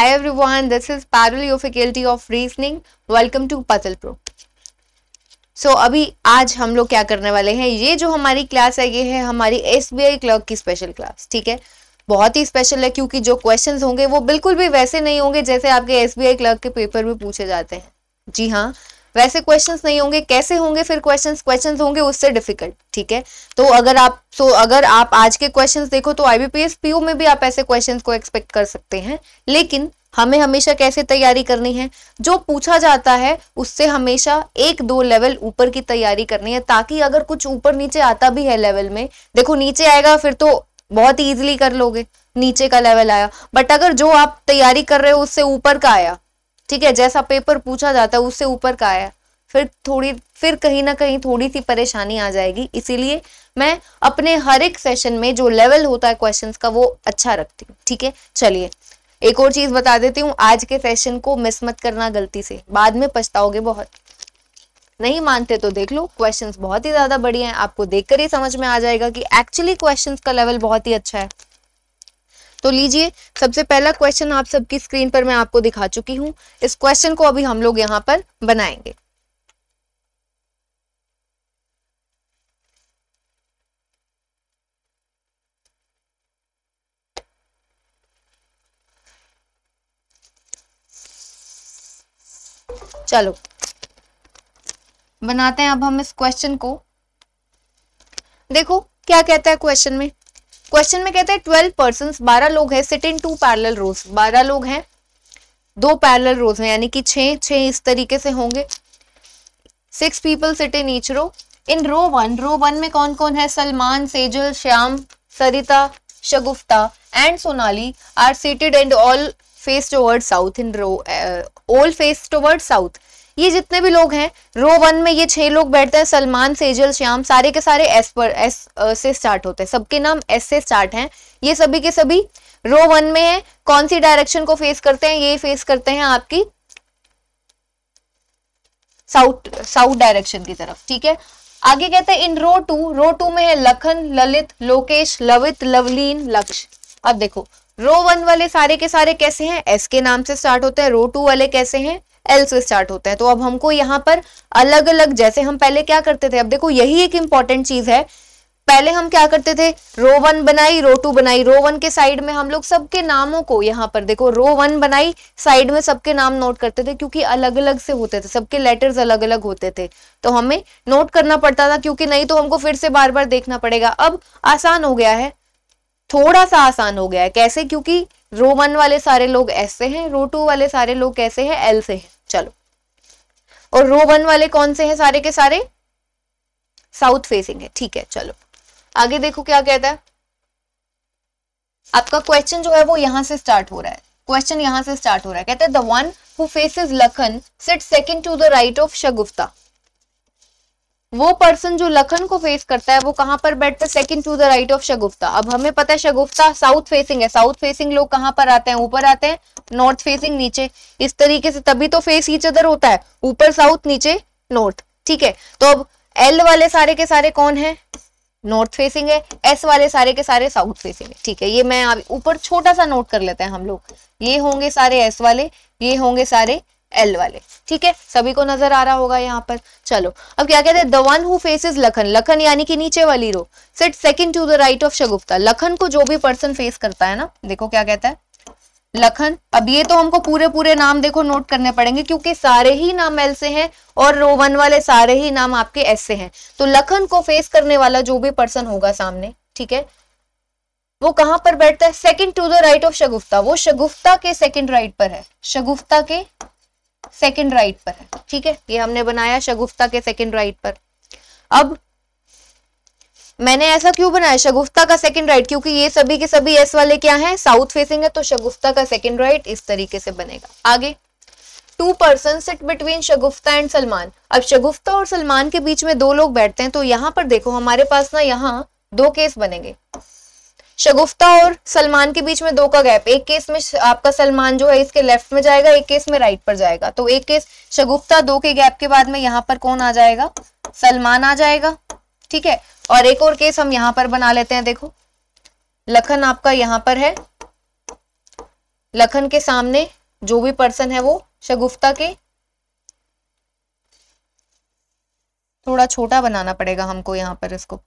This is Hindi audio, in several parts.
Hi everyone, this is Parul, your faculty of reasoning. Welcome to Puzzle Pro. so, अभी आज हम लोग क्या करने वाले हैं ये जो हमारी क्लास है ये है हमारी एस बी आई क्लर्क की स्पेशल क्लास ठीक है बहुत ही स्पेशल है क्योंकि जो क्वेश्चन होंगे वो बिल्कुल भी वैसे नहीं होंगे जैसे आपके एस बी आई क्लर्क के पेपर में पूछे जाते हैं जी हाँ वैसे क्वेश्चंस नहीं होंगे कैसे होंगे फिर क्वेश्चंस क्वेश्चंस होंगे उससे डिफिकल्ट ठीक है तो अगर आप तो अगर आप आज के क्वेश्चंस देखो तो आईबीपीएस पीओ में भी आप ऐसे क्वेश्चंस को एक्सपेक्ट कर सकते हैं लेकिन हमें हमेशा कैसे तैयारी करनी है जो पूछा जाता है उससे हमेशा एक दो लेवल ऊपर की तैयारी करनी है ताकि अगर कुछ ऊपर नीचे आता भी है लेवल में देखो नीचे आएगा फिर तो बहुत ईजिली कर लोगे नीचे का लेवल आया बट अगर जो आप तैयारी कर रहे हो उससे ऊपर का आया ठीक है जैसा पेपर पूछा जाता है उससे ऊपर का आया फिर थोड़ी फिर कहीं ना कहीं थोड़ी सी परेशानी आ जाएगी इसीलिए मैं अपने हर एक सेशन में जो लेवल होता है क्वेश्चंस का वो अच्छा रखती हूँ ठीक है चलिए एक और चीज बता देती हूँ आज के फैशन को मिस मत करना गलती से बाद में पछताओगे बहुत नहीं मानते तो देख लो क्वेश्चंस बहुत ही ज्यादा बढ़िया हैं आपको देखकर ही समझ में आ जाएगा कि एक्चुअली क्वेश्चंस का लेवल बहुत ही अच्छा है तो लीजिए सबसे पहला क्वेश्चन आप सबकी स्क्रीन पर मैं आपको दिखा चुकी हूँ इस क्वेश्चन को अभी हम लोग यहाँ पर बनाएंगे चलो बनाते हैं अब हम इस क्वेश्चन को देखो क्या कहता है क्वेश्चन में क्वेश्चन में कहता है ट्वेल्व पर्सन बारह लोग हैं sit in two parallel rows बारह लोग हैं दो पैरल रोज हैं यानी कि छे छे इस तरीके से होंगे six people sit in each row in row one row one में कौन कौन है Salman Sejal Shyam Sarita Shagufta and Sonali are seated and all face toward south in row all face toward south ये जितने भी लोग हैं रो वन में ये छह लोग बैठते हैं सलमान सेजल श्याम सारे के सारे एस पर एस uh, से स्टार्ट होते हैं सबके नाम एस से स्टार्ट हैं ये सभी के सभी रो वन में है कौन सी डायरेक्शन को फेस करते हैं ये फेस करते हैं आपकी साउथ साउथ डायरेक्शन की तरफ ठीक है आगे कहते हैं इन रो टू रो टू में है लखन ललित लोकेश लवित लवलीन लक्ष्य अब देखो रो वन वाले सारे के सारे कैसे हैं एस के नाम से स्टार्ट होते हैं रो टू वाले कैसे हैं एल से स्टार्ट होते हैं तो अब हमको यहाँ पर अलग अलग जैसे हम पहले क्या करते थे अब देखो यही एक इंपॉर्टेंट चीज है पहले हम क्या करते थे रो वन बनाई रो टू बनाई रो वन के साइड में हम लोग सबके नामों को यहाँ पर देखो रो वन बनाई साइड में सबके नाम नोट करते थे क्योंकि अलग अलग से होते थे सबके लेटर्स अलग अलग होते थे तो हमें नोट करना पड़ता था क्योंकि नहीं तो हमको फिर से बार बार देखना पड़ेगा अब आसान हो गया है थोड़ा सा आसान हो गया है कैसे क्योंकि रो वन वाले सारे लोग एस से हैं रो टू वाले सारे लोग कैसे हैं एल से हैं चलो और रो वन वाले कौन से हैं सारे के सारे साउथ फेसिंग है ठीक है चलो आगे देखो क्या कहता है आपका क्वेश्चन जो है वो यहां से स्टार्ट हो रहा है क्वेश्चन यहां से स्टार्ट हो रहा है कहते हैं the one who faces Lakhan sits second to the right of Shagufta वो पर्सन जो लखन को फेस करता है वो कहां पर बैठता है second to the right of Shagufta अब हमें पता है शगुफ्ता साउथ फेसिंग है साउथ फेसिंग लोग कहां पर आते हैं ऊपर आते हैं नॉर्थ फेसिंग नीचे इस तरीके से तभी तो फेस ईच अदर होता है ऊपर साउथ नीचे नॉर्थ ठीक है तो अब एल वाले सारे के सारे कौन है नॉर्थ फेसिंग है एस वाले सारे के सारे साउथ फेसिंग है ठीक है ये मैं ऊपर छोटा सा नोट कर लेते हैं हम लोग ये होंगे सारे एस वाले ये होंगे सारे एल वाले ठीक है सभी को नजर आ रहा होगा यहाँ पर चलो अब क्या कहते हैं the one who faces Lakhan Lakhan यानी कि नीचे वाली row sits second to the right of Shagufta Lakhan को जो भी पर्सन फेस करता है ना देखो क्या कहता है लखन अब ये तो हमको पूरे पूरे नाम देखो नोट करने पड़ेंगे क्योंकि सारे ही नाम एल से हैं और रो वन वाले सारे ही नाम आपके एस से हैं तो लखन को फेस करने वाला जो भी पर्सन होगा सामने ठीक है वो कहां पर बैठता है second to the right of Shagufta वो शगुफ्ता के सेकंड राइट पर है शगुफ्ता के सेकेंड राइट पर है ठीक है ये हमने बनाया शगुफ्ता के सेकेंड राइट पर अब मैंने ऐसा क्यों बनाया शगुफ्ता का सेकंड राइट क्योंकि ये सभी के सभी एस वाले क्या हैं साउथ फेसिंग है तो शगुफ्ता का सेकंड राइट इस तरीके से बनेगा आगे two person sit between Shagufta and Salman अब शगुफ्ता और सलमान के बीच में दो लोग बैठते हैं तो यहाँ पर देखो हमारे पास ना यहाँ दो केस बनेंगे शगुफ्ता और सलमान के बीच में दो का गैप एक केस में आपका सलमान जो है इसके लेफ्ट में जाएगा एक केस में राइट पर जाएगा तो एक केस शगुफ्ता दो के गैप के बाद में यहाँ पर कौन आ जाएगा सलमान आ जाएगा ठीक है और एक और केस हम यहाँ पर बना लेते हैं देखो लखन आपका यहाँ पर है लखन के सामने जो भी पर्सन है वो शगुफ्ता के थोड़ा छोटा बनाना पड़ेगा हमको यहाँ पर इसको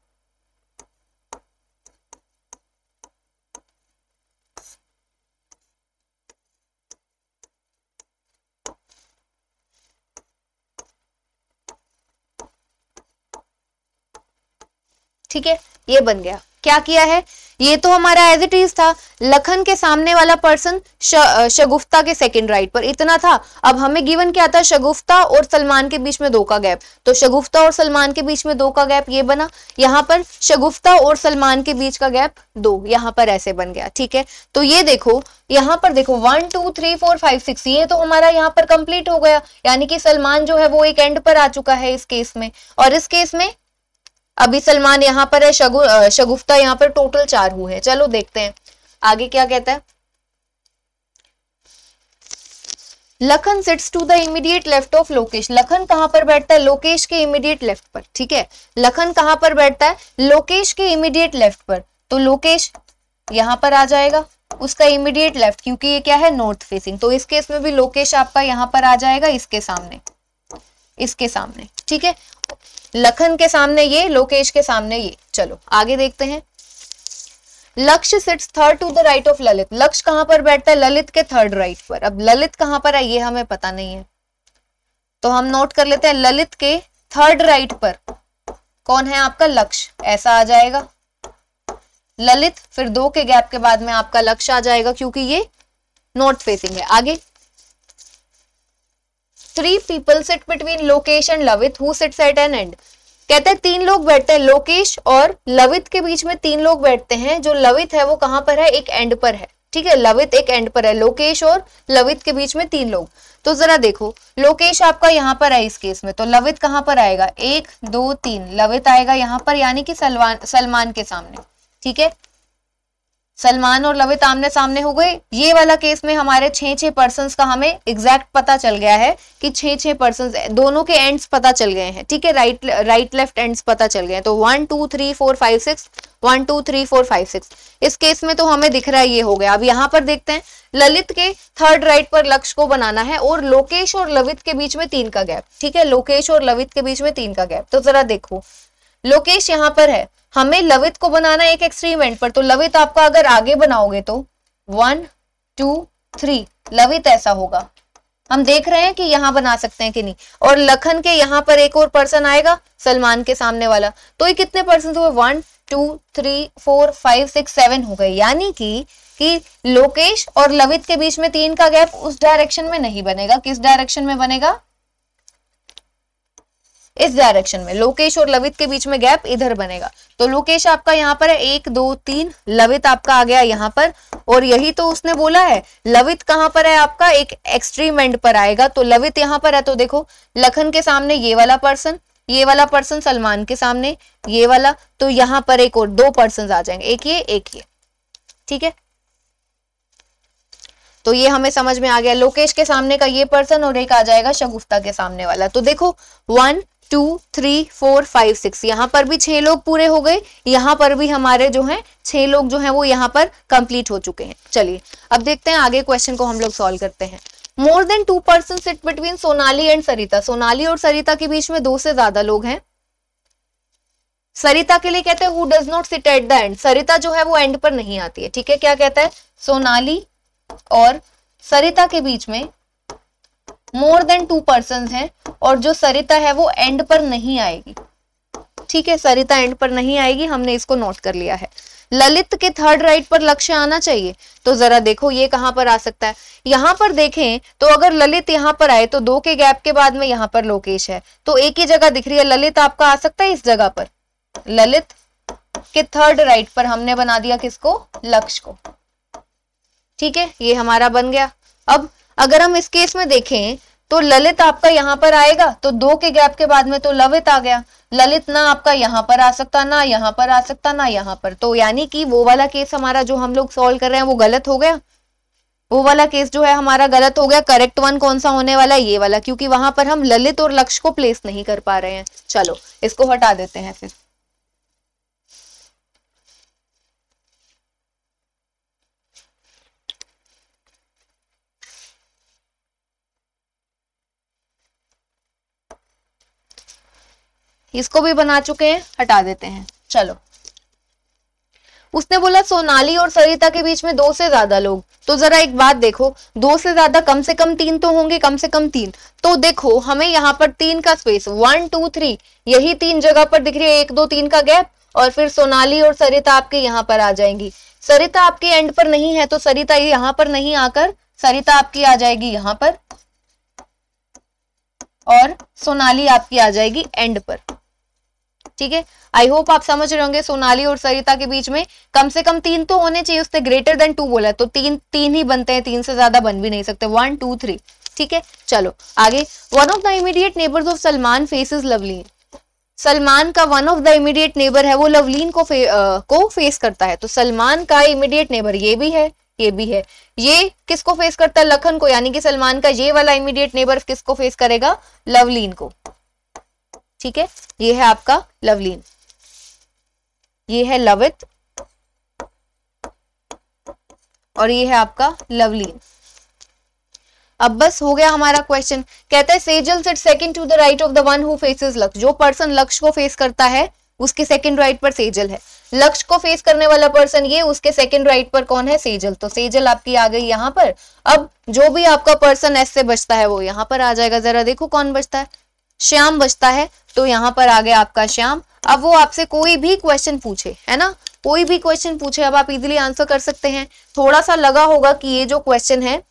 ठीक है ये बन गया क्या किया है ये तो हमारा एज इट इज था लखन के सामने वाला पर्सन श, शगुफ्ता के सेकंड राइट पर इतना था अब हमें गिवन क्या था शगुफ्ता और सलमान के बीच में दो का गैप तो शगुफ्ता और सलमान के बीच में दो का गैप ये बना यहाँ पर शगुफ्ता और सलमान के बीच का गैप दो यहाँ पर ऐसे बन गया ठीक है तो ये देखो यहाँ पर देखो one two three four five six ये तो हमारा यहाँ पर कंप्लीट हो गया यानी कि सलमान जो है वो एक एंड पर आ चुका है इस केस में और इस केस में अभी सलमान यहाँ पर है शगु शगुफ्ता यहाँ पर टोटल चार हुए हैं चलो देखते हैं आगे क्या कहता है Lakhan sits to the immediate left of Lokesh Lakhan कहां पर बैठता है लोकेश के इमीडिएट लेफ्ट पर ठीक है लखन कहां पर बैठता है लोकेश के इमीडिएट लेफ्ट पर तो लोकेश यहां पर आ जाएगा उसका इमीडिएट लेफ्ट क्योंकि ये क्या है नॉर्थ फेसिंग तो इस केस में भी लोकेश आपका यहां पर आ जाएगा इसके सामने इसके सामने ठीक है लखन के सामने ये लोकेश के सामने ये चलो आगे देखते हैं Lakshya sits third to the right of Lalit Lakshya कहां पर बैठता है ललित के थर्ड राइट पर अब ललित कहां पर है ये हमें पता नहीं है तो हम नोट कर लेते हैं ललित के थर्ड राइट पर कौन है आपका लक्ष्य ऐसा आ जाएगा ललित फिर दो के गैप के बाद में आपका लक्ष्य आ जाएगा क्योंकि ये नॉर्थ फेसिंग है आगे three people sit between Lokesh and Lavit who sits at an end कहते हैं तीन लोग बैठते हैं लोकेश और लवित के बीच में तीन लोग बैठते हैं जो लवित है वो कहां पर है एक एंड पर है ठीक है लवित एक एंड पर है लोकेश और लवित के बीच में तीन लोग तो जरा देखो लोकेश आपका यहाँ पर है इस केस में तो लवित कहाँ पर आएगा एक दो तीन लवित आएगा यहाँ पर यानी कि सलमान सलमान के सामने ठीक है सलमान और लवित आमने सामने हो गए ये वाला केस में हमारे छे छः पर्सन का हमें एग्जैक्ट पता चल गया है कि छे छः पर्सन दोनों के एंड्स पता चल गए हैं ठीक है राइट राइट लेफ्ट एंड्स पता चल गए हैं तो one two three four five six one two three four five six इस केस में तो हमें दिख रहा है ये हो गया अब यहाँ पर देखते हैं ललित के थर्ड राइट पर लक्ष्य को बनाना है और लोकेश और लवित के बीच में तीन का गैप ठीक है लोकेश और लवित के बीच में तीन का गैप तो जरा देखो लोकेश यहाँ पर है हमें लवित को बनाना एक एक्सट्रीम एंड पर तो लवित आपका अगर आगे बनाओगे तो वन टू थ्री लवित ऐसा होगा हम देख रहे हैं कि यहाँ बना सकते हैं कि नहीं और लखन के यहाँ पर एक और पर्सन आएगा सलमान के सामने वाला तो ये कितने पर्सन हुए one two three four five six seven हो गए यानी कि कि लोकेश और लवित के बीच में तीन का गैप उस डायरेक्शन में नहीं बनेगा किस डायरेक्शन में बनेगा इस डायरेक्शन में लोकेश और लवित के बीच में गैप इधर बनेगा तो लोकेश आपका यहाँ पर है एक दो तीन लवित आपका आ गया यहाँ पर और यही तो उसने बोला है लवित कहाँ पर है आपका एक एक्सट्रीम एंड पर आएगा तो लवित यहाँ पर है तो देखो लखन के सामने ये वाला पर्सन ये वाला पर्सन सलमान के सामने ये वाला तो यहाँ पर एक और दो पर्सन आ जाएंगे एक ये एक ये ठीक है तो ये हमें समझ में आ गया लोकेश के सामने का ये पर्सन और एक आ जाएगा शगुफ्ता के सामने वाला तो देखो one two three four five six यहाँ पर भी छह लोग पूरे हो गए यहाँ पर भी हमारे जो हैं छह लोग जो हैं वो यहाँ पर कंप्लीट हो चुके हैं चलिए अब देखते हैं आगे क्वेश्चन को हम लोग सॉल्व करते हैं more than two person sit between Sonali and Sarita Sonali और सरिता के बीच में दो से ज्यादा लोग हैं सरिता के लिए कहते हैं who does not sit at the end Sarita जो है वो एंड पर नहीं आती है ठीक है क्या कहता है सोनाली और सरिता के बीच में मोर देन टू पर्सन हैं और जो सरिता है वो एंड पर नहीं आएगी ठीक है सरिता एंड पर नहीं आएगी हमने इसको नोट कर लिया है ललित के थर्ड राइट पर लक्ष्य आना चाहिए तो जरा देखो ये कहां पर आ सकता है यहां पर देखें तो अगर ललित यहां पर आए तो दो के गैप के बाद में यहां पर लोकेश है तो एक ही जगह दिख रही है ललित आपका आ सकता है इस जगह पर ललित के थर्ड राइट पर हमने बना दिया किसको लक्ष्य को ठीक है ये हमारा बन गया अब अगर हम इस केस में देखें तो ललित आपका यहाँ पर आएगा तो दो के गैप के बाद में तो लवित आ गया ललित ना आपका यहाँ पर आ सकता ना यहाँ पर आ सकता ना यहाँ पर तो यानी कि वो वाला केस हमारा जो हम लोग सॉल्व कर रहे हैं वो गलत हो गया वो वाला केस जो है हमारा गलत हो गया करेक्ट वन कौन सा होने वाला है ये वाला क्योंकि वहां पर हम ललित और लक्ष्य को प्लेस नहीं कर पा रहे हैं चलो इसको हटा देते हैं फिर इसको भी बना चुके हैं हटा देते हैं चलो उसने बोला सोनाली और सरिता के बीच में दो से ज्यादा लोग तो जरा एक बात देखो दो से ज्यादा कम से कम तीन तो होंगे कम से कम तीन तो देखो हमें यहाँ पर तीन का स्पेस वन टू थ्री यही तीन जगह पर दिख रही है एक दो तीन का गैप और फिर सोनाली और सरिता आपके यहाँ पर आ जाएंगी सरिता आपके एंड पर नहीं है तो सरिता यहाँ पर नहीं आकर सरिता आपकी आ जाएगी यहाँ पर और सोनाली आपकी आ जाएगी एंड पर ठीक है आई होप आप समझ रहे होंगे सोनाली और सरिता के बीच में कम से कम तीन तो होने चाहिए उसने ग्रेटर देन टू बोला तो तीन तीन ही बनते हैं तीन से ज्यादा बन भी नहीं सकते वन टू थ्री ठीक है चलो आगे one of the immediate neighbours of Salman faces Lavleen Salman का one of the immediate neighbour है वो लवलीन को फे, आ, को फेस करता है तो सलमान का इमीडिएट नेबर ये भी है ये भी है ये किसको फेस करता है लखन को यानी कि सलमान का ये वाला इमीडिएट नेबर किसको फेस करेगा लवलीन को ठीक है ये है आपका लवलीन ये है लवित और ये है आपका लवलीन अब बस हो गया हमारा क्वेश्चन कहता है Sejal sits second to the right of the one who faces Lakshya जो पर्सन लक्ष्य को फेस करता है उसके सेकंड राइट पर सेजल है लक्ष्य को फेस करने वाला पर्सन ये उसके सेकंड राइट पर कौन है सेजल तो सेजल आपकी आ गई यहां पर अब जो भी आपका पर्सन एस से बचता है वो यहां पर आ जाएगा जरा देखो कौन बचता है श्याम बचता है तो यहाँ पर आ गया आपका श्याम अब वो आपसे कोई भी क्वेश्चन पूछे है ना कोई भी क्वेश्चन पूछे अब आप इजिली आंसर कर सकते हैं थोड़ा सा लगा होगा कि ये जो क्वेश्चन है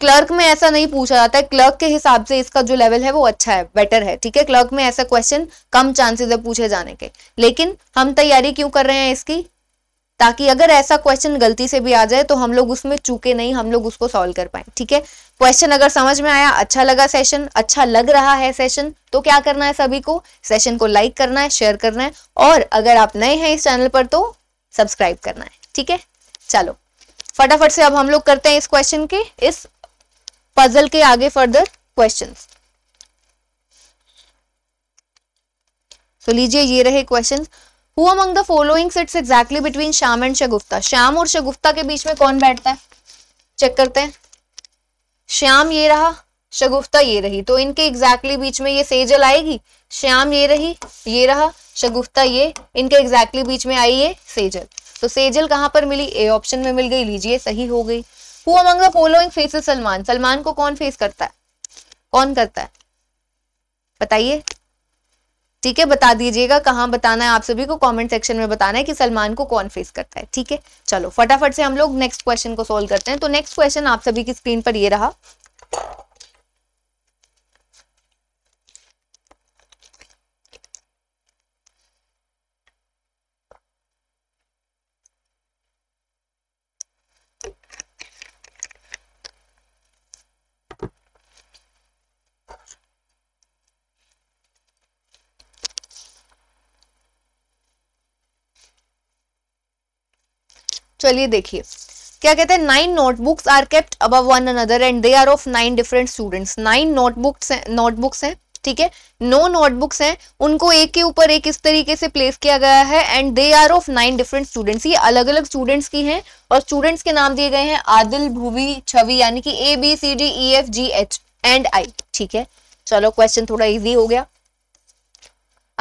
क्लर्क में ऐसा नहीं पूछा जाता है क्लर्क के हिसाब से इसका जो लेवल है वो अच्छा है बेटर है ठीक है क्लर्क में ऐसा क्वेश्चन कम चांसेस है पूछे जाने के लेकिन हम तैयारी क्यों कर रहे हैं इसकी ताकि अगर ऐसा क्वेश्चन गलती से भी आ जाए तो हम लोग उसमें चूके नहीं हम लोग उसको सॉल्व कर पाए ठीक है क्वेश्चन अगर समझ में आया अच्छा लगा सेशन अच्छा लग रहा है सेशन तो क्या करना है सभी को सेशन को लाइक करना है शेयर करना है और अगर आप नए हैं इस चैनल पर तो सब्सक्राइब करना है ठीक है चलो फटाफट से अब हम लोग करते हैं इस क्वेश्चन के इस पजल के आगे फर्दर क्वेश्चन तो लीजिए ये रहे question who among the following sits exactly between Shyam and Shagufta Shyam और शगुफ्ता के बीच में कौन बैठता है चेक करते हैं श्याम ये रहा शगुफ्ता ये रही तो इनके एग्जैक्टली बीच में ये सेजल आएगी श्याम ये रही ये रहा शगुफ्ता ये इनके एग्जैक्टली बीच में आई ये सेजल तो सेजल कहाँ पर मिली ए ऑप्शन में मिल गई लीजिए सही हो गई who among the following faces Salman Salman को कौन फेस करता है कौन करता है बताइए ठीक है बता दीजिएगा कहाँ बताना है आप सभी को कमेंट सेक्शन में बताना है कि सलमान को कौन फेस करता है ठीक है चलो फटाफट से हम लोग नेक्स्ट क्वेश्चन को सोल्व करते हैं तो नेक्स्ट क्वेश्चन आप सभी की स्क्रीन पर ये रहा चलिए देखिए क्या कहते हैं nine notebooks are kept above one another and they are of nine different students nine notebooks notebooks हैं ठीक है नो नोटबुक्स हैं उनको एक के ऊपर एक इस तरीके से प्लेस किया गया है and they are of nine different students ये अलग अलग स्टूडेंट्स की हैं और स्टूडेंट्स के नाम दिए गए हैं आदिल भूवी छवि यानी कि A B C D E F G H and I ठीक है चलो क्वेश्चन थोड़ा इजी हो गया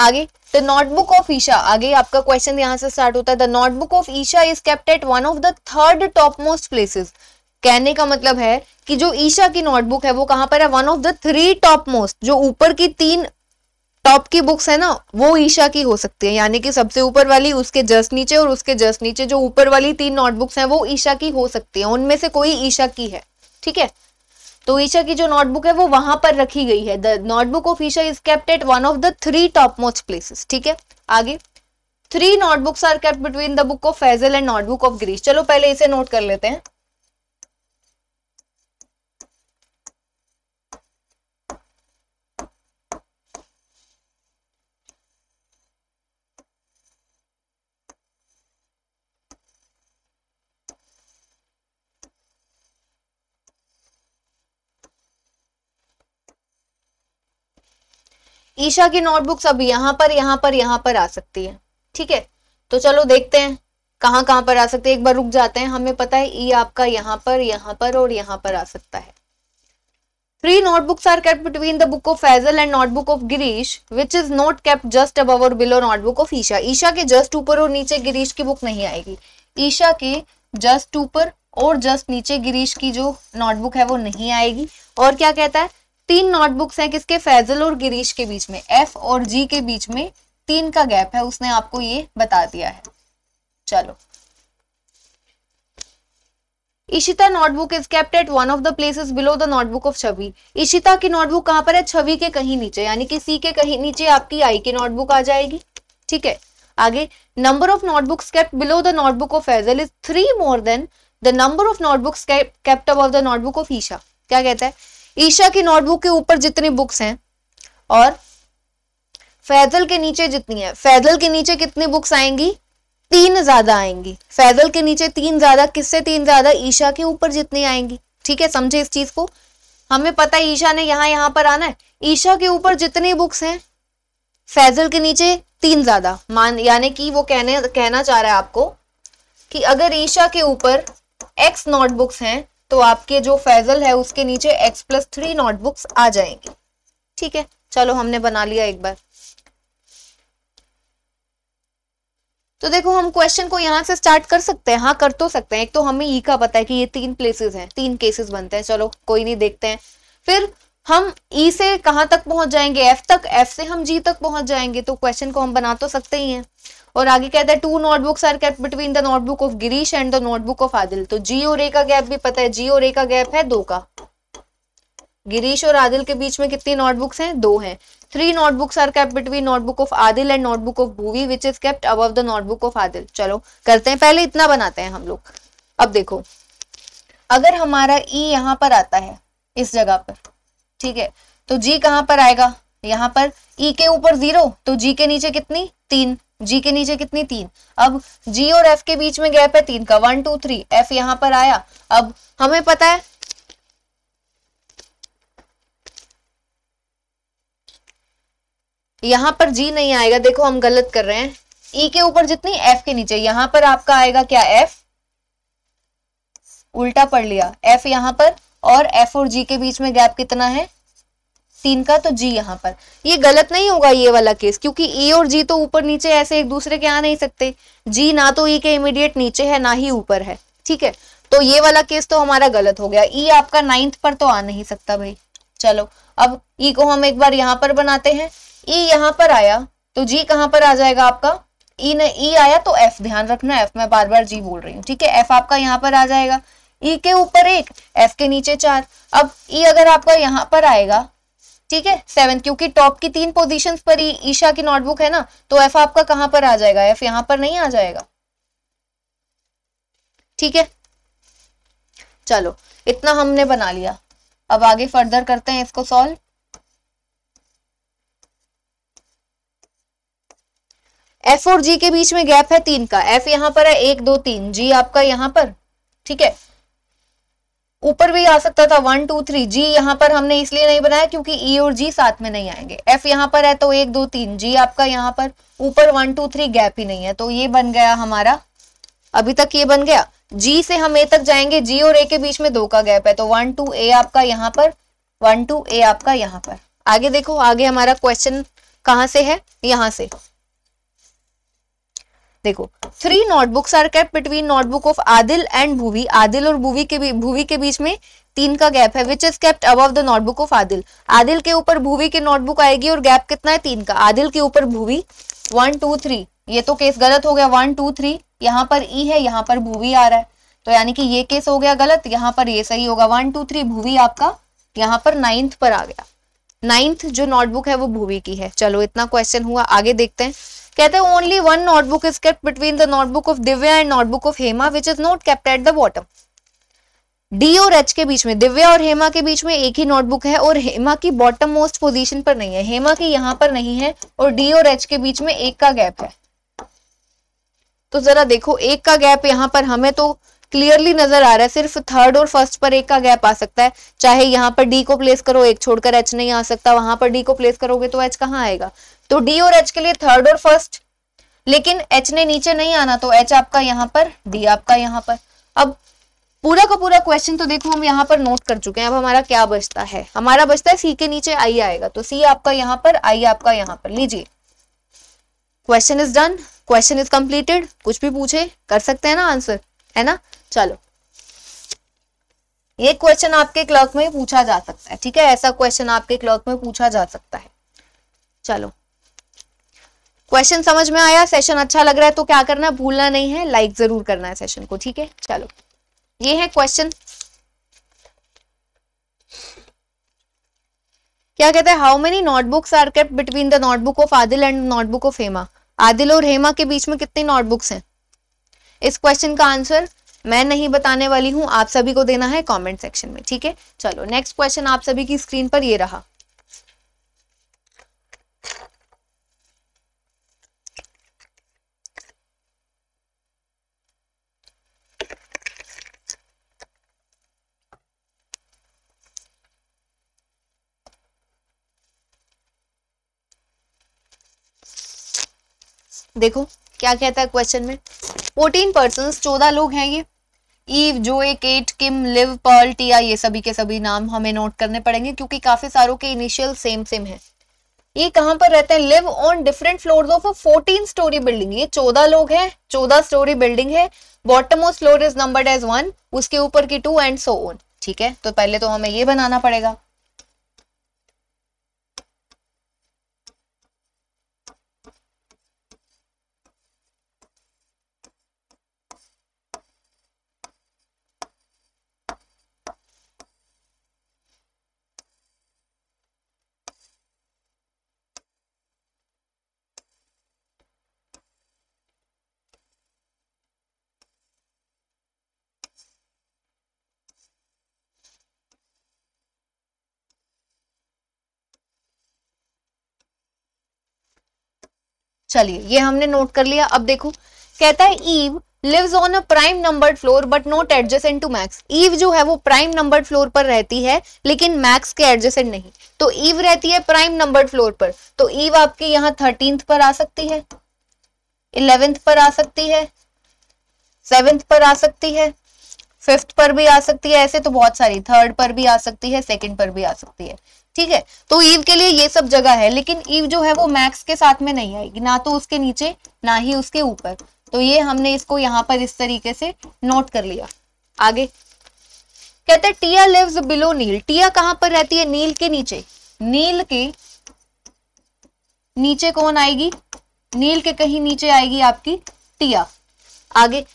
आगे द नोटबुक ऑफ ईशा आगे आपका क्वेश्चन यहाँ से स्टार्ट होता है the notebook of Isha is kept at one of the third top most places कहने का मतलब है कि जो ईशा की नोटबुक है वो कहां पर है one of the three top most जो ऊपर की तीन टॉप की बुक्स है ना वो ईशा की हो सकती है यानी कि सबसे ऊपर वाली उसके जस्ट नीचे और उसके जस्ट नीचे जो ऊपर वाली तीन नोटबुक्स हैं वो ईशा की हो सकती है उनमें से कोई ईशा की है ठीक है तो ईशा की जो नोटबुक है वो वहां पर रखी गई है the notebook of Isha is kept at one of the three top most places ठीक है आगे three notebooks are kept between the book of Faizal and notebook of Girish चलो पहले इसे नोट कर लेते हैं ईशा की नोटबुक्स अब यहाँ पर यहाँ पर यहाँ पर आ सकती है ठीक है तो चलो देखते हैं कहाँ कहाँ पर आ सकते हैं एक बार रुक जाते हैं हमें पता है ई आपका यहाँ पर यहाँ पर और यहाँ पर आ सकता है three notebooks are kept between the book of Faizal and notebook of Girish which is not kept just above और below notebook of Isha Isha के जस्ट ऊपर और नीचे गिरीश की बुक नहीं आएगी ईशा के जस्ट ऊपर और जस्ट नीचे गिरीश की जो नोटबुक है वो नहीं आएगी और क्या कहता है तीन नोटबुक्स हैं किसके फैजल और गिरीश के बीच में एफ और जी के बीच में तीन का गैप है उसने आपको ये बता दिया है चलो Ishita notebook is kept at one of the places below the notebook of Chhavi Ishita की नोटबुक कहां पर है छवि के कहीं नीचे यानी कि सी के कहीं नीचे आपकी आई की नोटबुक आ जाएगी ठीक है आगे number of notebooks kept below the notebook of Faizal is three more than the number of notebooks kept above the notebook of Isha क्या कहता है ईशा की नोटबुक के ऊपर जितनी बुक्स हैं और फैजल के नीचे जितनी है फैजल के नीचे कितनी बुक्स आएंगी तीन ज्यादा आएंगी फैजल के नीचे तीन ज्यादा किससे तीन ज्यादा ईशा के ऊपर जितनी आएंगी ठीक है समझे इस चीज को हमें पता है ईशा ने यहाँ यहाँ पर आना है ईशा के ऊपर जितनी बुक्स हैं फैजल के नीचे तीन ज्यादा मान यानी कि वो कहने कहना चाह रहा है आपको कि अगर ईशा के ऊपर एक्स नोटबुक्स हैं तो आपके जो फैजल है उसके नीचे एक्स प्लस थ्री नोटबुक्स आ जाएंगे ठीक है चलो हमने बना लिया एक बार तो देखो हम क्वेश्चन को यहाँ से स्टार्ट कर सकते हैं हाँ कर तो सकते हैं एक तो हमें ई e का पता है कि ये तीन प्लेसेस हैं तीन केसेस बनते हैं चलो कोई नहीं देखते हैं फिर हम ई e से कहाँ तक पहुंच जाएंगे एफ तक एफ से हम जी तक पहुंच जाएंगे तो क्वेश्चन को हम बना तो सकते ही हैं और आगे कहता है two notebooks are kept between the notebook of Girish and the notebook of Adil तो जी और ए का गैप भी पता है जी और ए का गैप है दो का गिरीश और आदिल के बीच में कितनी नोटबुक्स हैं दो हैं three notebooks are kept between notebook of Adil and notebook of Bhuvi which is kept above the notebook of Adil चलो करते हैं पहले इतना बनाते हैं हम लोग अब देखो अगर हमारा ई e यहां पर आता है इस जगह पर ठीक है तो जी कहां पर आएगा यहां पर ई e के ऊपर जीरो तो जी के नीचे कितनी तीन जी के नीचे कितनी तीन अब जी और एफ के बीच में गैप है तीन का वन टू थ्री एफ यहां पर आया अब हमें पता है यहां पर जी नहीं आएगा देखो हम गलत कर रहे हैं ई e के ऊपर जितनी एफ के नीचे यहां पर आपका आएगा क्या एफ उल्टा पढ़ लिया एफ यहां पर और एफ और जी के बीच में गैप कितना है तीन का तो जी यहाँ पर ये गलत नहीं होगा ये वाला केस क्योंकि ए और जी तो ऊपर नीचे ऐसे एक दूसरे के आ नहीं सकते जी ना तो ई के इमीडिएट नीचे है ना ही ऊपर है ठीक है तो ये वाला केस तो हमारा गलत हो गया ई e आपका नाइन्थ पर तो आ नहीं सकता भाई चलो अब ई e को हम एक बार यहाँ पर बनाते हैं ई e यहाँ पर आया तो जी कहाँ पर आ जाएगा आपका ई ने ई आया तो एफ ध्यान रखना एफ मैं बार बार जी बोल रही हूँ ठीक है एफ आपका यहाँ पर आ जाएगा ई के ऊपर एक एफ के नीचे चार अब ई अगर आपका यहाँ पर आएगा ठीक है सेवन क्योंकि टॉप की तीन पोजिशन पर ही ईशा की नोटबुक है ना तो एफ आपका कहां पर आ जाएगा एफ यहां पर नहीं आ जाएगा ठीक है चलो इतना हमने बना लिया अब आगे फर्दर करते हैं इसको सॉल्व एफ और जी के बीच में गैप है तीन का एफ यहां पर है एक दो तीन जी आपका यहां पर ठीक है ऊपर भी आ सकता था वन टू थ्री जी यहाँ पर हमने इसलिए नहीं बनाया क्योंकि ई e और जी साथ में नहीं आएंगे एफ यहाँ पर है तो एक दो तीन जी आपका यहाँ पर ऊपर वन टू थ्री गैप ही नहीं है तो ये बन गया हमारा अभी तक ये बन गया जी से हम ए तक जाएंगे जी और ए के बीच में दो का गैप है तो वन टू ए आपका यहाँ पर वन टू ए आपका यहाँ पर आगे देखो आगे हमारा क्वेश्चन कहाँ से है यहाँ से देखो three notebooks are kept between notebook of Adil and Bhuvi Adil और भूवी के भूवी के बीच में तीन का गैप है which is kept above the notebook of Adil Adil के ऊपर भूवी की नोटबुक आएगी और गैप कितना है तीन का आदिल के ऊपर भूवी वन टू थ्री ये तो केस गलत हो गया वन टू थ्री यहाँ पर ई e है यहाँ पर भूवी आ रहा है तो यानी कि ये केस हो गया गलत यहाँ पर ये सही होगा वन टू थ्री भूवी आपका यहाँ पर नाइन्थ पर आ गया नाइन्थ जो नोटबुक है वो भूवी की है चलो इतना क्वेश्चन हुआ आगे देखते हैं कहते हैं only one notebook is kept between the notebook of Divya and notebook of Hema which is not kept at the bottom D और एच के बीच में दिव्या और हेमा के बीच में एक ही नोटबुक है और हेमा की बॉटम मोस्ट पोजीशन पर नहीं है हेमा की यहां पर नहीं है और डी और एच के बीच में एक का गैप है तो जरा देखो एक का गैप यहां पर हमें तो क्लियरली नजर आ रहा है सिर्फ थर्ड और फर्स्ट पर एक का गैप आ सकता है चाहे यहाँ पर डी को प्लेस करो एक छोड़कर एच नहीं आ सकता वहां पर डी को प्लेस करोगे तो एच कहाँ आएगा तो डी और एच के लिए थर्ड और फर्स्ट लेकिन एच ने नीचे नहीं आना तो एच आपका यहाँ पर डी आपका यहाँ पर अब पूरा का पूरा क्वेश्चन तो देखो हम यहाँ पर नोट कर चुके हैं अब हमारा क्या बचता है हमारा बचता है सी के नीचे आई आएगा तो सी आपका यहाँ पर आई आपका यहाँ पर लीजिए question is done question is completed कुछ भी पूछे कर सकते हैं ना आंसर है ना चलो ये क्वेश्चन आपके क्लर्क में पूछा जा सकता है ठीक है ऐसा क्वेश्चन आपके क्लर्क में पूछा जा सकता है चलो क्वेश्चन समझ में आया सेशन अच्छा लग रहा है तो क्या करना है भूलना नहीं है लाइक जरूर करना है सेशन को ठीक है चलो ये है क्वेश्चन क्या कहते हैं how many notebooks are kept between the notebook of Adil and notebook of Hema Adil और हेमा के बीच में कितनी नोटबुक्स हैं इस क्वेश्चन का आंसर मैं नहीं बताने वाली हूं आप सभी को देना है कमेंट सेक्शन में ठीक है चलो नेक्स्ट क्वेश्चन आप सभी की स्क्रीन पर ये रहा देखो क्या कहता है क्वेश्चन में फोर्टीन पर्सन चौदह लोग हैं ये Eve Joe Kate Kim Liv Pearl Tia ये सभी के सभी नाम हमें नोट करने पड़ेंगे क्योंकि काफी सारों के इनिशियल सेम सेम है ये कहाँ पर रहते हैं live on different floor of fourteen storey building ये चौदह लोग हैं चौदह स्टोरी बिल्डिंग है bottom of floor is numbered as one उसके ऊपर की टू एंड सो ऑन ठीक है तो पहले तो हमें ये बनाना पड़ेगा चलिए ये हमने नोट कर लिया अब देखो कहता है Eve lives on a prime numbered floor but not adjacent to Max Eve जो है वो प्राइम नंबर्ड फ्लोर पर रहती है लेकिन मैक्स के एडजेसेंट नहीं तो ईव रहती है प्राइम नंबर्ड फ्लोर पर तो ईव आपके यहाँ थर्टींथ पर आ सकती है इलेवेंथ पर आ सकती है सेवेंथ पर आ सकती है फिफ्थ पर भी आ सकती है ऐसे तो बहुत सारी थर्ड पर भी आ सकती है सेकेंड पर भी आ सकती है ठीक है तो ईव के लिए ये सब जगह है लेकिन ईव जो है वो मैक्स के साथ में नहीं आएगी ना तो उसके नीचे ना ही उसके ऊपर तो ये हमने इसको यहाँ पर इस तरीके से नोट कर लिया आगे कहते हैं टिया लिव्स बिलो नील टिया कहाँ पर रहती है नील के नीचे नील के नीचे कौन आएगी नील के कहीं नीचे आएगी आपकी टिया आगे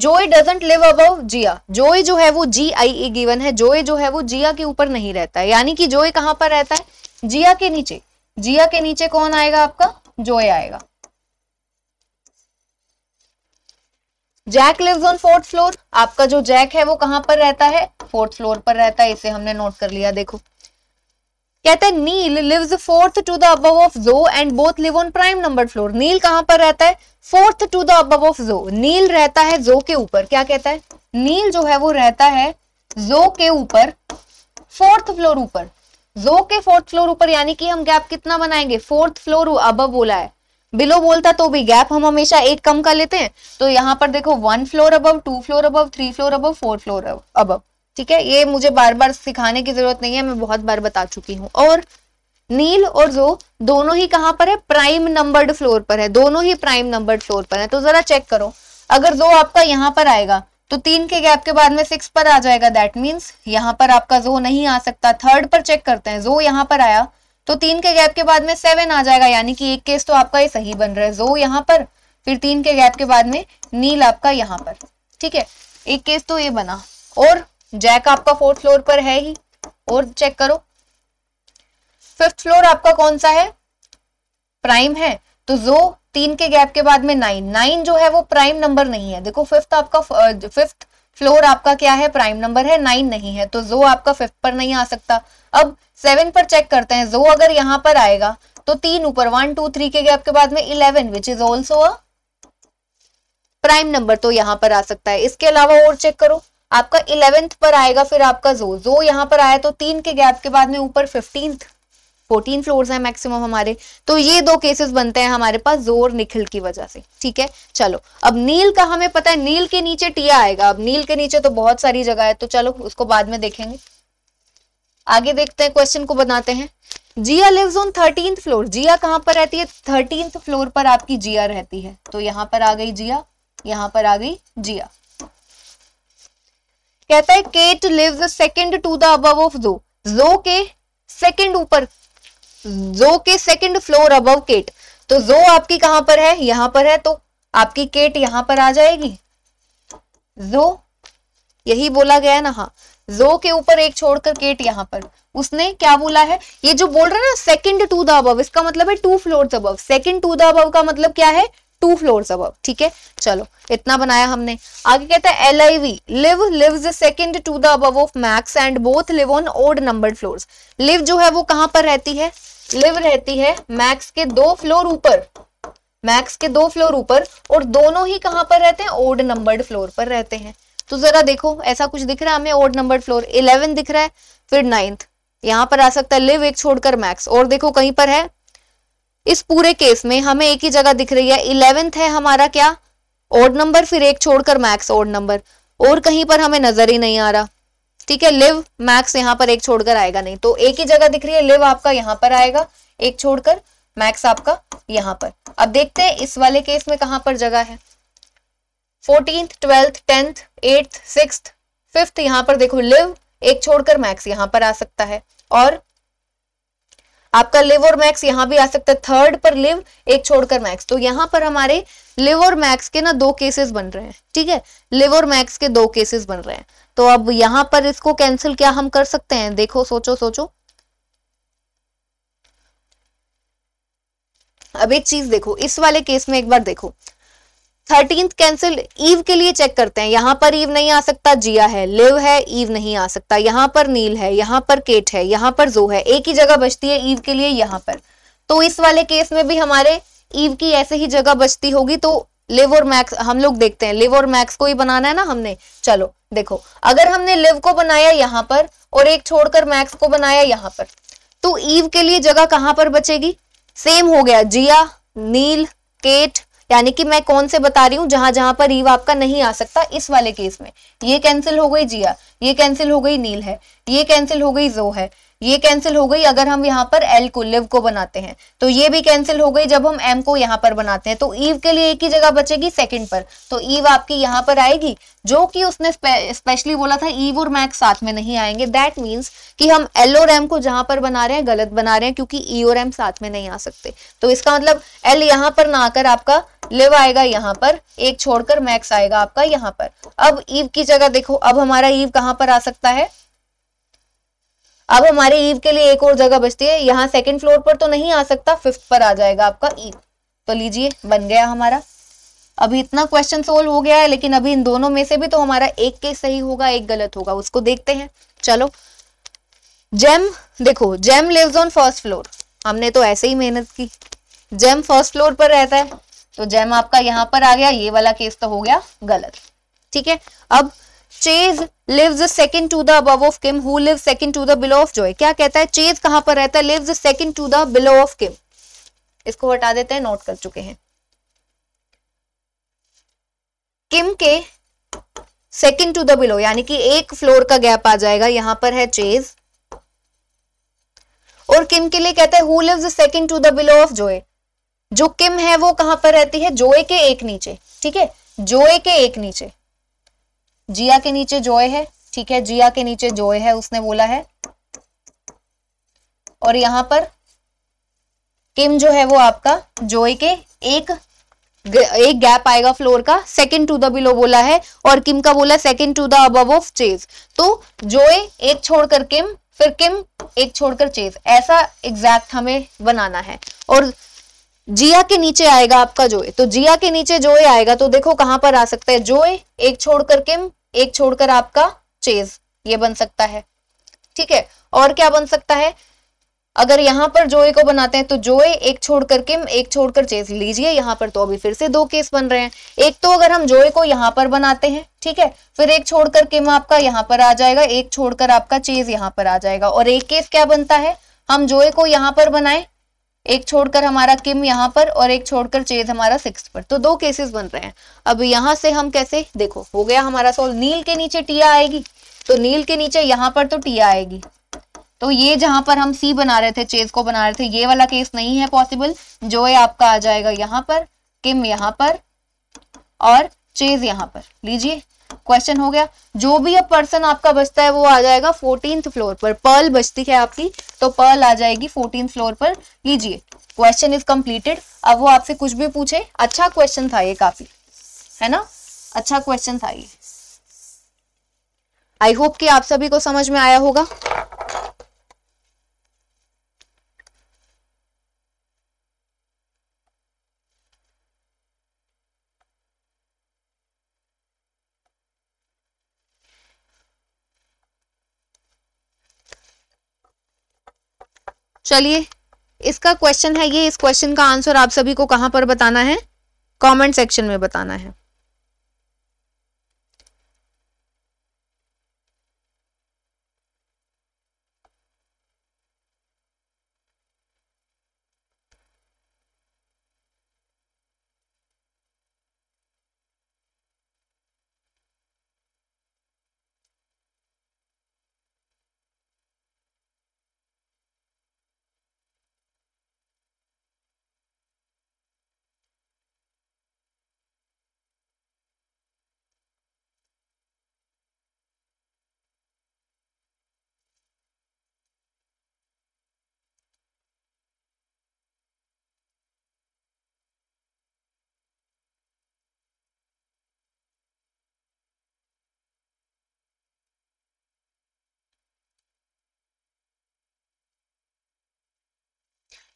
Joe doesn't live above Jiya Joe जो है वो जी आई ए गिवन है जोए जो है वो जिया के ऊपर नहीं रहता है यानी कि जोए कहां पर रहता है जिया के नीचे जिया के नीचे कौन आएगा आपका जोए आएगा Jack lives on fourth floor आपका जो जैक है वो कहां पर रहता है फोर्थ फ्लोर पर रहता है इसे हमने नोट कर लिया देखो कहते हैं Neil lives fourth to the above of Joe and both live on prime number floor Neil कहां पर रहता है fourth to the above of Joe Neil रहता है जो के ऊपर क्या कहता है नील जो है वो रहता है जो के ऊपर फोर्थ फ्लोर ऊपर जो के फोर्थ फ्लोर ऊपर यानी कि हम गैप कितना बनाएंगे फोर्थ फ्लोर अबव बोला है बिलो बोलता तो भी गैप हम हमेशा एक कम कर लेते हैं तो यहां पर देखो one floor above two floor above three floor above fourth floor above ठीक है ये मुझे बार बार सिखाने की जरूरत नहीं है मैं बहुत बार बता चुकी हूँ और नील और जो दोनों ही कहां पर है प्राइम नंबर्ड फ्लोर पर है दोनों ही प्राइम नंबर्ड फ्लोर पर है तो जरा चेक करो अगर जो आपका यहां पर आएगा तो तीन के गैप के बाद में सिक्स पर आ जाएगा दैट मीन्स यहाँ पर आपका जो नहीं आ सकता थर्ड पर चेक करते हैं जो यहां पर आया तो तीन के गैप के बाद में सेवन आ जाएगा यानी कि एक केस तो आपका ये सही बन रहा है जो यहाँ पर फिर तीन के गैप के बाद में नील आपका यहाँ पर ठीक है एक केस तो ये बना और जैक आपका फोर्थ फ्लोर पर है ही और चेक करो फिफ्थ फ्लोर आपका कौन सा है प्राइम है तो जो तीन के गैप के बाद में नाइन नाइन जो है वो प्राइम नंबर नहीं है देखो फिफ्थ आपका फिफ्थ फ्लोर आपका क्या है प्राइम नंबर है नाइन नहीं है तो जो आपका फिफ्थ पर नहीं आ सकता अब सेवन पर चेक करते हैं जो अगर यहां पर आएगा तो तीन ऊपर वन टू थ्री के गैप के बाद में eleven which is also a prime number तो यहां पर आ सकता है इसके अलावा और चेक करो आपका इलेवेंथ पर आएगा फिर आपका जो जो यहां पर आया तो तीन के गैप के बाद में ऊपर फिफ्टींथ फोर्टीन फ्लोर है मैक्सिमम हमारे तो ये दो केसेस बनते हैं हमारे पास जोर निखिल की वजह से ठीक है चलो अब नील का हमें पता है नील के नीचे टिया आएगा अब नील के नीचे तो बहुत सारी जगह है तो चलो उसको बाद में देखेंगे आगे देखते हैं क्वेश्चन को बनाते हैं Jiya lives on thirteenth floor Jiya कहाँ पर रहती है थर्टींथ फ्लोर पर आपकी जिया रहती है तो यहां पर आ गई जिया यहां पर आ गई जिया कहता है Kate live second to the above of Joe Joe के सेकेंड ऊपर जो के सेकेंड फ्लोर अबव केट तो जो आपकी कहां पर है यहां पर है तो आपकी केट यहां पर आ जाएगी जो यही बोला गया है ना हाँ जो के ऊपर एक छोड़कर केट यहां पर उसने क्या बोला है ये जो बोल रहा है ना सेकंड टू द अबव इसका मतलब है two floor above second to the above का मतलब क्या है टू फ्लोर अब ठीक है चलो इतना बनाया हमने आगे कहता है L I V live live second to the above of Max and both live on odd number floor Liv जो है वो कहां पर रहती है लिव रहती है मैक्स के दो फ्लोर ऊपर मैक्स के दो फ्लोर ऊपर और दोनों ही कहां पर रहते हैं ओड नंबर्ड फ्लोर पर रहते हैं तो जरा देखो ऐसा कुछ दिख रहा है हमें ओड नंबर्ड फ्लोर इलेवन दिख रहा है फिर नाइन्थ यहां पर आ सकता है लिव एक छोड़कर मैक्स और देखो कहीं पर है इस पूरे केस में हमें एक ही जगह दिख रही है इलेवेंथ है हमारा क्या ओड नंबर फिर एक छोड़कर मैक्स ओड नंबर और कहीं पर हमें नजर ही नहीं आ रहा ठीक है लिव मैक्स यहाँ पर एक छोड़कर आएगा नहीं तो एक ही जगह दिख रही है लिव आपका यहाँ पर आएगा एक छोड़कर मैक्स आपका यहाँ पर अब देखते हैं इस वाले केस में कहाँ पर जगह है fourteenth twelfth tenth eighth six fifth यहाँ पर देखो लिव एक छोड़कर मैक्स यहाँ पर आ सकता है और आपका लिव और मैक्स यहाँ भी आ सकता है थर्ड पर लिव एक छोड़कर मैक्स तो यहाँ पर हमारे लिव और मैक्स के ना दो केसेस बन रहे हैं ठीक है लिव और मैक्स के दो केसेस बन रहे हैं तो अब यहाँ पर इसको कैंसिल क्या हम कर सकते हैं देखो सोचो सोचो अब एक चीज देखो इस वाले केस में एक बार देखो थर्टींथ कैंसिल ईव के लिए चेक करते हैं यहां पर ईव नहीं आ सकता जिया है लिव है ईव नहीं आ सकता यहाँ पर नील है यहाँ पर केट है यहाँ पर जो है एक ही जगह बचती है ईव के लिए यहाँ पर तो इस वाले केस में भी हमारे ईव की ऐसे ही जगह बचती होगी तो लिव और मैक्स हम लोग देखते हैं लिव और मैक्स को ही बनाना है ना हमने चलो देखो अगर हमने लिव को बनाया यहां पर और एक छोड़कर मैक्स को बनाया यहाँ पर तो ईव के लिए जगह कहाँ पर बचेगी सेम हो गया जिया नील केट यानी कि मैं कौन से बता रही हूँ जहां जहां पर ईव आपका नहीं आ सकता इस वाले केस में ये कैंसिल हो गई जिया ये कैंसिल हो गई नील है ये कैंसिल हो गई जो है ये कैंसिल हो गई अगर हम यहाँ पर एल को लिव को बनाते हैं तो ये भी कैंसिल हो गई जब हम एम को यहाँ पर बनाते हैं तो ईव के लिए एक ही जगह बचेगी सेकंड पर तो ईव आपकी यहाँ पर आएगी जो कि उसने स्पे, स्पेशली बोला था ईव और मैक साथ में नहीं आएंगे दैट मींस कि हम एल और एम को जहां पर बना रहे हैं गलत बना रहे हैं क्योंकि ई e और एम साथ में नहीं आ सकते तो इसका मतलब एल यहाँ पर ना आकर आपका लिव आएगा यहाँ पर एक छोड़कर मैक्स आएगा आपका यहाँ पर अब ईव की जगह देखो अब हमारा ईव कहाँ पर आ सकता है अब हमारे ईव के लिए एक और जगह बचती है यहाँ सेकंड फ्लोर पर तो नहीं आ सकता फिफ्थ पर आ जाएगा आपका ईव तो लीजिए बन गया हमारा अभी इतना क्वेश्चन सोल्व हो गया है लेकिन अभी इन दोनों में से भी तो हमारा एक केस सही होगा एक गलत होगा उसको देखते हैं चलो जेम देखो Jem lives on first floor हमने तो ऐसे ही मेहनत की जेम फर्स्ट फ्लोर पर रहता है तो जैम आपका यहां पर आ गया ये वाला केस तो हो गया गलत ठीक है अब Chase lives second to the above of Kim who lives second to the below of Joy क्या कहता है चेज कहां पर रहता है lives second to the below of Kim इसको हटा देते हैं नोट कर चुके हैं किम के सेकंड टू द बिलो यानी कि एक फ्लोर का गैप आ जाएगा यहां पर है चेज और किम के लिए कहता है who lives second to the below of Joy जो किम है वो कहां पर रहती है जोए के एक नीचे ठीक है जोए के एक नीचे जिया के नीचे जोए है ठीक है जिया के नीचे जोए है उसने बोला है और यहां पर किम जो है वो आपका जोए के एक एक गैप आएगा फ्लोर का सेकंड टू द बिलो बोला है और किम का बोला second to the above of Chase तो जोए एक छोड़कर किम फिर किम एक छोड़कर चेज ऐसा एग्जैक्ट हमें बनाना है और जिया के नीचे आएगा आपका जोए तो जिया के नीचे जोए आएगा तो देखो कहां पर आ सकता है जोए एक छोड़कर किम एक छोड़कर आपका चेज ये बन सकता है ठीक है और क्या बन सकता है अगर यहां पर जोए को बनाते हैं तो जोए एक छोड़कर किम एक छोड़कर चेज लीजिए यहां पर तो अभी फिर से दो केस बन रहे हैं एक तो अगर हम जोए को यहां पर बनाते हैं ठीक है फिर एक छोड़कर किम आपका यहां पर आ जाएगा एक छोड़कर आपका चेज यहां पर आ जाएगा और एक केस क्या बनता है हम जोए को यहां पर बनाए एक छोड़कर हमारा किम यहाँ पर और एक छोड़कर चेज हमारा सिक्स पर तो दो केसेस बन रहे हैं अब यहाँ से हम कैसे देखो हो गया हमारा सोल्व नील के नीचे टिया आएगी तो नील के नीचे यहाँ पर तो टिया आएगी तो ये जहां पर हम सी बना रहे थे चेज को बना रहे थे ये वाला केस नहीं है पॉसिबल जो है आपका आ जाएगा यहां पर किम यहां पर और चेज यहां पर लीजिए क्वेश्चन हो गया जो भी अब पर्सन आपका बचता है वो आ जाएगा फोर्टीन फ्लोर पर पर्ल बचती है आपकी तो पर्ल आ जाएगी फोर्टीन फ्लोर पर लीजिए क्वेश्चन इज कंप्लीटेड अब वो आपसे कुछ भी पूछे अच्छा क्वेश्चन था ये काफी है ना अच्छा क्वेश्चन था ये आई होप कि आप सभी को समझ में आया होगा चलिए इसका क्वेश्चन है ये इस क्वेश्चन का आंसर आप सभी को कहां पर बताना है कमेंट सेक्शन में बताना है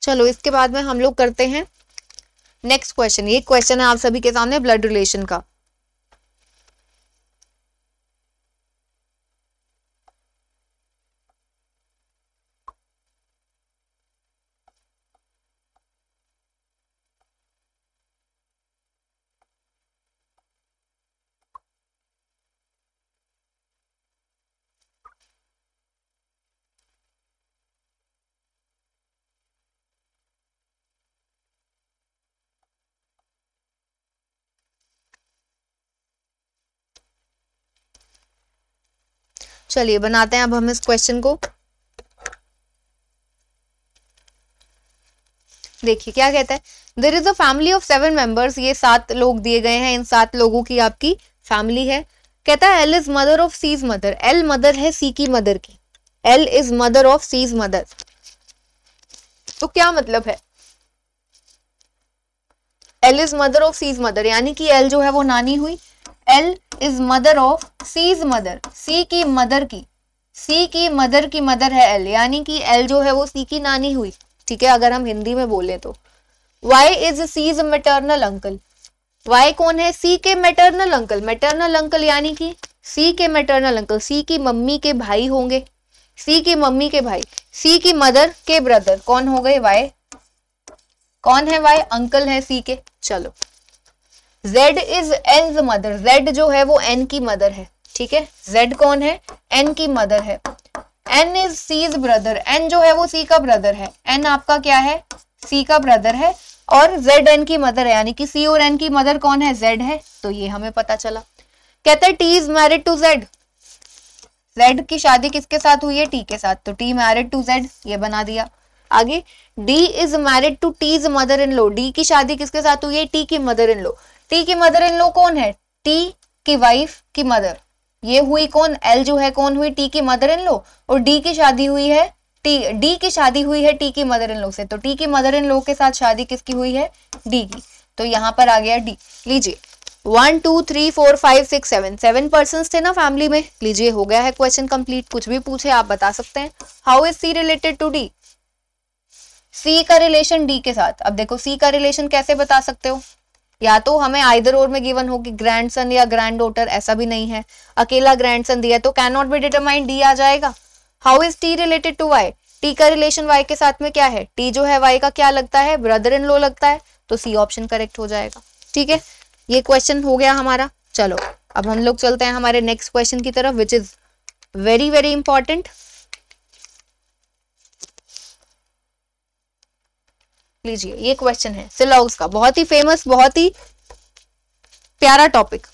चलो इसके बाद में हम लोग करते हैं नेक्स्ट क्वेश्चन ये क्वेश्चन है आप सभी के सामने ब्लड रिलेशन का चलिए बनाते हैं अब हम इस क्वेश्चन को देखिए क्या कहता है there is a family of seven members ये सात लोग दिए गए हैं इन सात लोगों की आपकी फैमिली है कहता है L is mother of C's mother L mother है सी की मदर की L is mother of C's mother तो क्या मतलब है L is mother of C's mother यानी कि एल जो है वो नानी हुई L is mother of C is mother C की मदर की सी की मदर की मदर है एल यानी कि एल जो है वो सी की नानी हुई ठीक है अगर हम हिंदी में बोले तो Y is C is maternal uncle Y कौन है सी के मेटर्नल अंकल मेटर्नल अंकल यानी कि सी के मेटर्नल अंकल सी की मम्मी के भाई होंगे सी की मम्मी के भाई सी की मदर के ब्रदर कौन हो गए वाई कौन है वाई अंकल है सी के चलो z is n's mother z जो है वो एन की मदर है ठीक है जेड कौन है एन की मदर है N is C's brother N जो है वो सी का ब्रदर है एन आपका क्या है सी का ब्रदर है और जेड एन की मदर है यानी कि सी और एन की मदर कौन है जेड है तो ये हमें पता चला कहते t T is married to Z Z की शादी किसके साथ हुई है टी के साथ तो टी मैरिड टू जेड ये बना दिया आगे D is married to T's mother in law D की शादी किसके साथ हुई है टी की मदर इन लो टी की मदर इन लो कौन है टी की वाइफ की मदर ये हुई कौन एल जो है कौन हुई टी की मदर इन लो और डी की शादी हुई है टी डी की शादी हुई है टी की मदर इन लो से तो टी की मदर इन लो के साथ शादी किसकी हुई है डी की तो यहाँ पर आ गया डी लीजिए one two three four five six seven seven person थे ना फैमिली में लीजिए हो गया है क्वेश्चन कंप्लीट कुछ भी पूछे आप बता सकते हैं how is C related to D C का रिलेशन डी के साथ अब देखो सी का रिलेशन कैसे बता सकते हो या तो हमें आइदर ओर में गिवन हो कि सन या ग्रैंड डॉटर ऐसा भी नहीं है अकेला ग्रैंडसन दिया तो can not be determine D आ जाएगा how is T related to Y T का रिलेशन वाई के साथ में क्या है टी जो है वाई का क्या लगता है ब्रदर इन लो लगता है तो सी ऑप्शन करेक्ट हो जाएगा ठीक है ये क्वेश्चन हो गया हमारा चलो अब हम लोग चलते हैं हमारे नेक्स्ट क्वेश्चन की तरफ which is very very important लीजिए ये क्वेश्चन है सिलॉग्स का बहुत ही फेमस बहुत ही प्यारा टॉपिक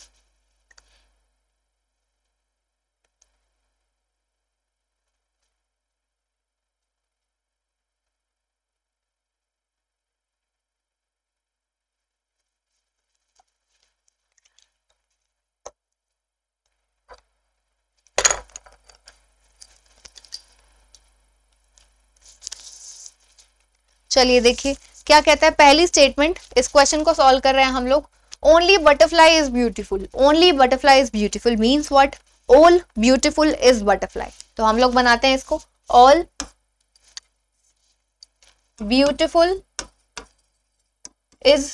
चलिए देखिए क्या कहता है पहली स्टेटमेंट इस क्वेश्चन को सॉल्व कर रहे हैं हम लोग only butterfly is beautiful only butterfly is beautiful means what all beautiful is butterfly तो हम लोग बनाते हैं इसको all beautiful is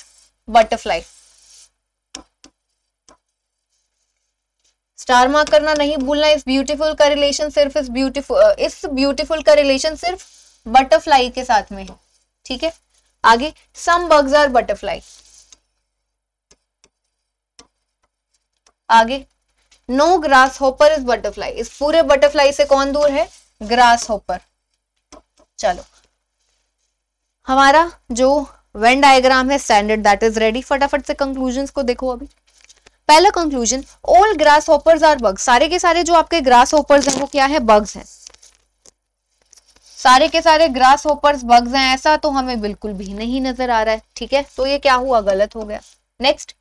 butterfly star mark करना नहीं भूलना इस ब्यूटीफुल का रिलेशन सिर्फ इस ब्यूटीफुल इस ब्यूटीफुल का रिलेशन सिर्फ बटरफ्लाई के साथ में है ठीक है आगे सम बग्स आर बटरफ्लाई आगे no grasshopper is butterfly इस पूरे बटरफ्लाई से कौन दूर है ग्रास होपर चलो हमारा जो वेन डायग्राम है स्टैंडर्ड दैट इज रेडी फटाफट से कंक्लूजन को देखो अभी पहला conclusion all grasshoppers are bugs सारे के सारे जो आपके ग्रास होपर्स हैं वो क्या है बग्स हैं सारे के सारे ग्रास होपर्स बग्स हैं ऐसा तो हमें बिल्कुल भी नहीं नजर आ रहा है ठीक है तो ये क्या हुआ गलत हो गया next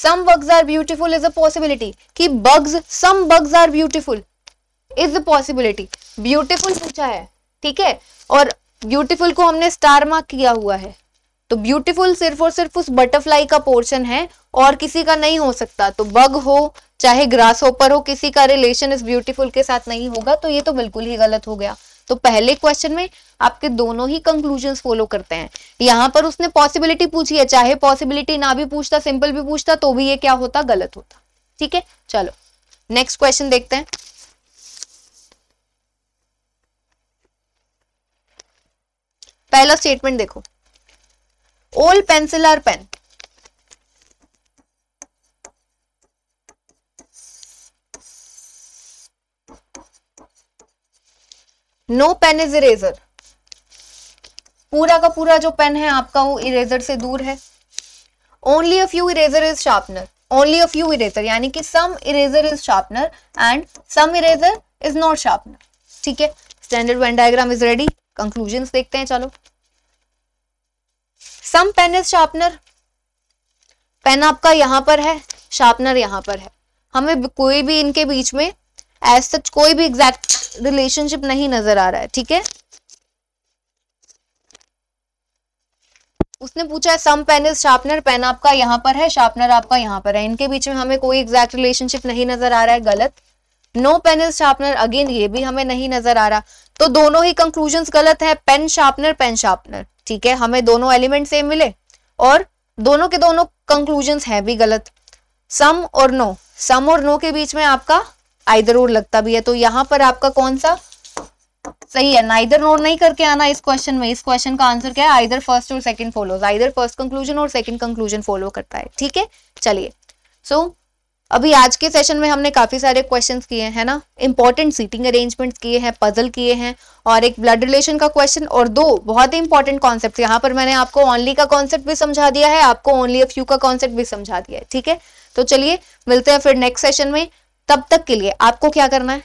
some bugs are beautiful is a possibility कि bugs some bugs are beautiful is a possibility beautiful पूछा है ठीक है और ब्यूटीफुल को हमने स्टार मार्क किया हुआ है तो ब्यूटीफुल सिर्फ और सिर्फ उस बटरफ्लाई का पोर्शन है और किसी का नहीं हो सकता तो बग हो चाहे ग्रास होपर हो किसी का रिलेशन इस ब्यूटीफुल के साथ नहीं होगा तो ये तो बिल्कुल ही गलत हो गया तो पहले क्वेश्चन में आपके दोनों ही कंक्लूजन फॉलो करते हैं यहां पर उसने पॉसिबिलिटी पूछी है चाहे पॉसिबिलिटी ना भी पूछता सिंपल भी पूछता तो भी ये क्या होता गलत होता ठीक है चलो नेक्स्ट क्वेश्चन देखते हैं पहला स्टेटमेंट देखो all pencil are pen no pen is eraser पूरा का पूरा जो पेन है आपका वो इरेजर से दूर है only a few eraser is sharpener only a few eraser यानी कि some eraser is sharpener and some eraser is not sharpener ठीक है standard Venn diagram is ready conclusion देखते हैं चलो some pen is sharpener pen आपका यहां पर है शार्पनर यहां पर है हमें कोई भी इनके बीच में एज सच कोई भी एग्जैक्ट रिलेशनशिप नहीं नजर आ रहा है ठीक है उसने पूछा है some pen is sharpener pen आपका यहाँ पर है शार्पनर आपका यहाँ पर है इनके बीच में हमें कोई एग्जैक्ट रिलेशनशिप नहीं नजर आ रहा है गलत no pen is sharpener again ये भी हमें नहीं नजर आ रहा तो दोनों ही कंक्लूजन गलत है पेन शार्पनर पेन शार्पनर ठीक है हमें दोनों एलिमेंट सेम मिले और दोनों के दोनों कंक्लूजन है भी गलत सम और नो सम और नो के बीच में आपका आइदर और लगता भी है तो यहाँ पर आपका कौन सा सही है नाइदर नोर नहीं करके आना इस क्वेश्चन में इस क्वेश्चन का आंसर क्या है आइदर फर्स्ट और second follow either first conclusion और सेकंड कंक्लूजन फॉलो करता है ठीक है चलिए सो so, अभी आज के सेशन में हमने काफी सारे क्वेश्चन किए हैं ना इंपॉर्टेंट सीटिंग अरेंजमेंट्स किए हैं पजल किए हैं और एक ब्लड रिलेशन का क्वेश्चन और दो बहुत ही इंपॉर्टेंट कॉन्सेप्ट यहाँ पर मैंने आपको ओनली का कॉन्सेप्ट भी समझा दिया है आपको ओनली अ फ्यू का कॉन्सेप्ट भी समझा दिया है ठीक है तो चलिए मिलते हैं फिर नेक्स्ट सेशन में तब तक के लिए आपको क्या करना है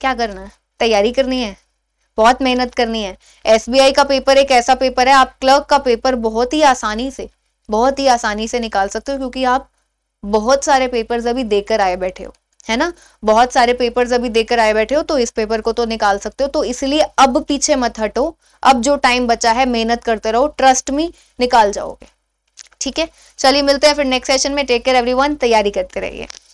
क्या करना है तैयारी करनी है बहुत मेहनत करनी है एसबीआई का पेपर एक ऐसा पेपर है आप क्लर्क का पेपर बहुत ही आसानी से बहुत ही आसानी से निकाल सकते हो क्योंकि आप बहुत सारे पेपर्स अभी देकर आए बैठे हो है ना बहुत सारे पेपर्स अभी देकर आए बैठे हो तो इस पेपर को तो निकाल सकते हो तो इसलिए अब पीछे मत हटो अब जो टाइम बचा है मेहनत करते रहो ट्रस्ट में निकाल जाओगे ठीक है चलिए मिलते हैं फिर नेक्स्ट सेशन में टेक केयर एवरी तैयारी करते रहिए